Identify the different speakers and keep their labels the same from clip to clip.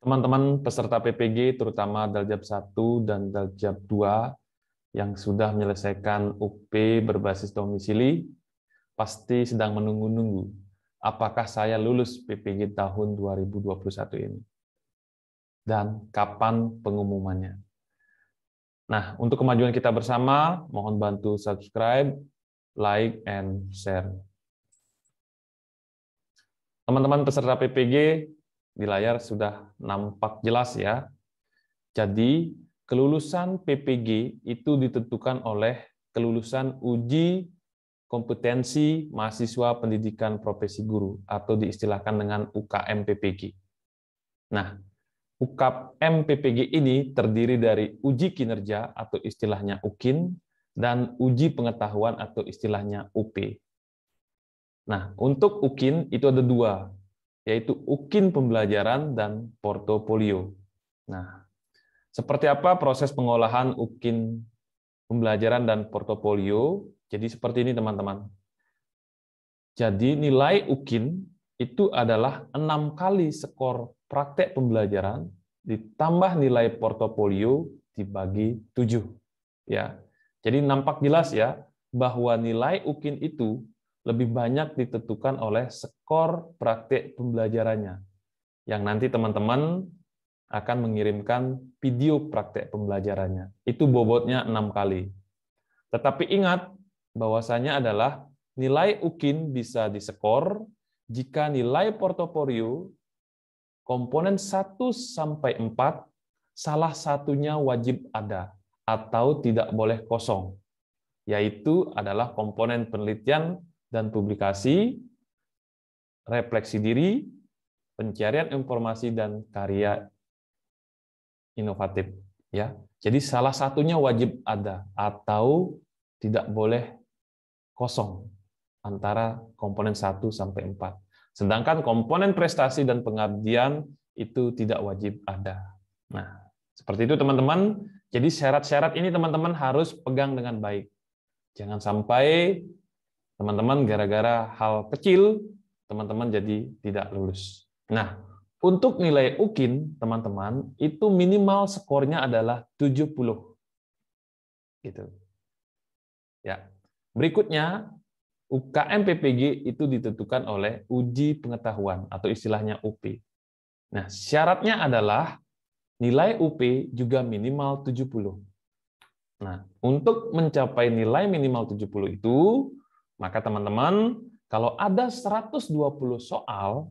Speaker 1: Teman-teman peserta PPG, terutama Daljab 1 dan Daljab 2 yang sudah menyelesaikan UP berbasis domisili, pasti sedang menunggu-nunggu apakah saya lulus PPG tahun 2021 ini. Dan kapan pengumumannya. Nah, untuk kemajuan kita bersama, mohon bantu subscribe, like, and share. Teman-teman peserta PPG, di layar sudah nampak jelas ya. Jadi, kelulusan PPG itu ditentukan oleh kelulusan uji kompetensi mahasiswa pendidikan profesi guru atau diistilahkan dengan UKM PPG. Nah, UKM PPG ini terdiri dari uji kinerja atau istilahnya UKIN dan uji pengetahuan atau istilahnya UP. Nah, untuk UKIN itu ada dua yaitu ukin pembelajaran dan portofolio. Nah, seperti apa proses pengolahan ukin pembelajaran dan portofolio? Jadi seperti ini teman-teman. Jadi nilai ukin itu adalah enam kali skor praktek pembelajaran ditambah nilai portofolio dibagi tujuh. Ya, jadi nampak jelas ya bahwa nilai ukin itu lebih banyak ditentukan oleh skor praktik pembelajarannya, yang nanti teman-teman akan mengirimkan video praktek pembelajarannya. Itu bobotnya enam kali. Tetapi ingat, bahwasanya adalah nilai UKIN bisa disekor jika nilai portofolio komponen 1 sampai 4 salah satunya wajib ada atau tidak boleh kosong, yaitu adalah komponen penelitian dan publikasi, refleksi diri, pencarian informasi dan karya inovatif ya. Jadi salah satunya wajib ada atau tidak boleh kosong antara komponen 1 sampai 4. Sedangkan komponen prestasi dan pengabdian itu tidak wajib ada. Nah, seperti itu teman-teman. Jadi syarat-syarat ini teman-teman harus pegang dengan baik. Jangan sampai Teman-teman gara-gara hal kecil, teman-teman jadi tidak lulus. Nah, untuk nilai UKIN, teman-teman, itu minimal skornya adalah 70. Gitu. Ya. Berikutnya, UKM PPG itu ditentukan oleh uji pengetahuan atau istilahnya UP. Nah, syaratnya adalah nilai UP juga minimal 70. Nah, untuk mencapai nilai minimal 70 itu, maka teman-teman, kalau ada 120 soal,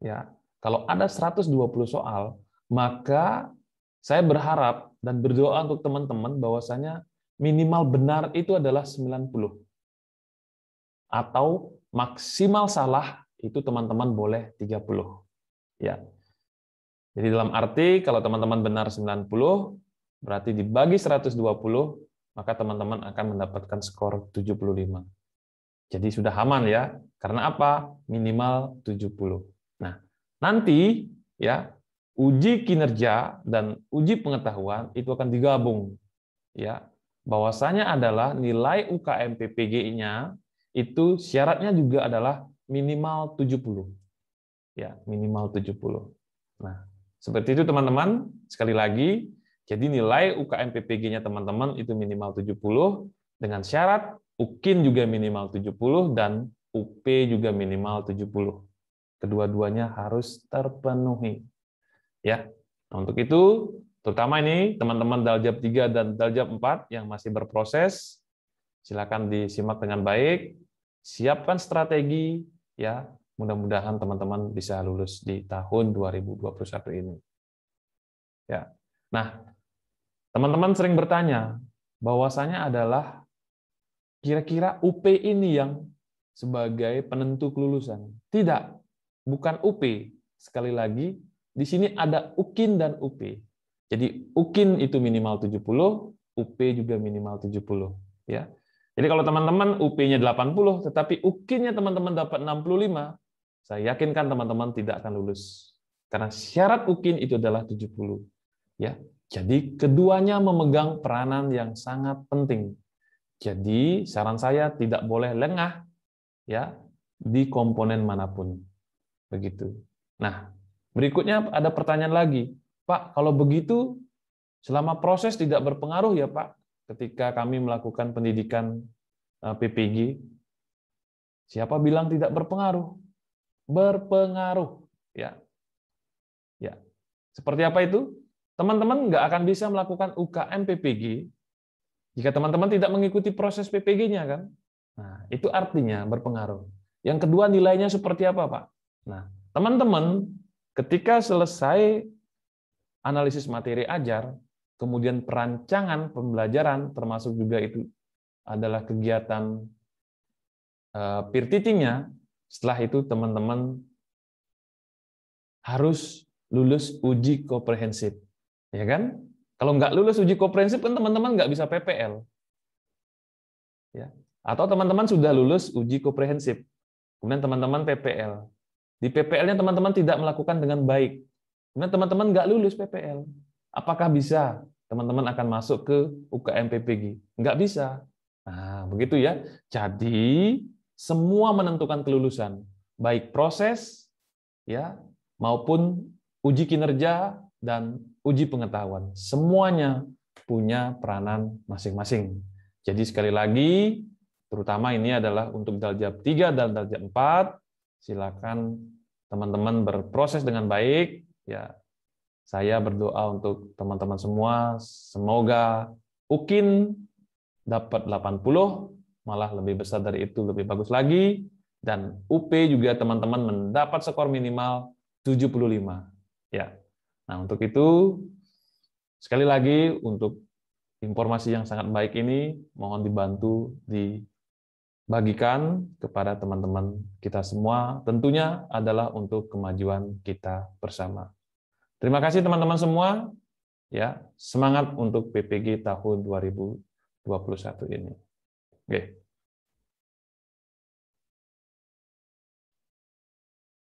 Speaker 1: ya, kalau ada 120 soal, maka saya berharap dan berdoa untuk teman-teman bahwasanya minimal benar itu adalah 90. Atau maksimal salah itu teman-teman boleh 30. Ya. Jadi dalam arti kalau teman-teman benar 90, berarti dibagi 120, maka teman-teman akan mendapatkan skor 75. Jadi sudah aman ya. Karena apa? Minimal 70. Nah, nanti ya uji kinerja dan uji pengetahuan itu akan digabung ya. Bahwasanya adalah nilai UKM PPG-nya itu syaratnya juga adalah minimal 70. Ya, minimal 70. Nah, seperti itu teman-teman. Sekali lagi, jadi nilai UKM PPG-nya teman-teman itu minimal 70 dengan syarat UKIN juga minimal 70 dan UP juga minimal 70. Kedua-duanya harus terpenuhi. Ya. Nah, untuk itu, terutama ini teman-teman daljab 3 dan daljab 4 yang masih berproses, silakan disimak dengan baik, siapkan strategi ya. Mudah-mudahan teman-teman bisa lulus di tahun 2021 ini. Ya. Nah, teman-teman sering bertanya bahwasanya adalah kira-kira UP ini yang sebagai penentu kelulusan. Tidak, bukan UP. Sekali lagi, di sini ada UKIN dan UP. Jadi UKIN itu minimal 70, UP juga minimal 70. Ya. Jadi kalau teman-teman UP-nya 80, tetapi UKIN-nya teman-teman dapat 65, saya yakinkan teman-teman tidak akan lulus. Karena syarat UKIN itu adalah 70. Ya. Jadi keduanya memegang peranan yang sangat penting jadi saran saya tidak boleh lengah ya di komponen manapun. Begitu. Nah, berikutnya ada pertanyaan lagi. Pak, kalau begitu selama proses tidak berpengaruh ya, Pak, ketika kami melakukan pendidikan eh, PPG, siapa bilang tidak berpengaruh? Berpengaruh, ya. Ya. Seperti apa itu? Teman-teman nggak akan bisa melakukan UKM PPG jika teman-teman tidak mengikuti proses PPG-nya kan, nah itu artinya berpengaruh. Yang kedua nilainya seperti apa Pak? Nah teman-teman ketika selesai analisis materi ajar, kemudian perancangan pembelajaran termasuk juga itu adalah kegiatan eh, peer teaching-nya, setelah itu teman-teman harus lulus uji komprehensif. Ya kan? Kalau nggak lulus uji komprehensif kan teman-teman nggak bisa PPL. Ya. Atau teman-teman sudah lulus uji komprehensif, kemudian teman-teman PPL. Di PPL-nya teman-teman tidak melakukan dengan baik. Kemudian teman-teman nggak lulus PPL. Apakah bisa teman-teman akan masuk ke UKM PPG? Nggak bisa. Nah, begitu ya. Jadi, semua menentukan kelulusan, baik proses ya maupun uji kinerja dan uji pengetahuan. Semuanya punya peranan masing-masing. Jadi sekali lagi, terutama ini adalah untuk daljab 3 dan daljab 4, silakan teman-teman berproses dengan baik. Ya, saya berdoa untuk teman-teman semua, semoga UKIN dapat 80, malah lebih besar dari itu, lebih bagus lagi. Dan UP juga teman-teman mendapat skor minimal 75. Ya, Nah, untuk itu, sekali lagi, untuk informasi yang sangat baik ini, mohon dibantu dibagikan kepada teman-teman kita semua. Tentunya adalah untuk kemajuan kita bersama. Terima kasih teman-teman semua. Ya, semangat untuk PPG tahun 2021 ini. Oke. Okay.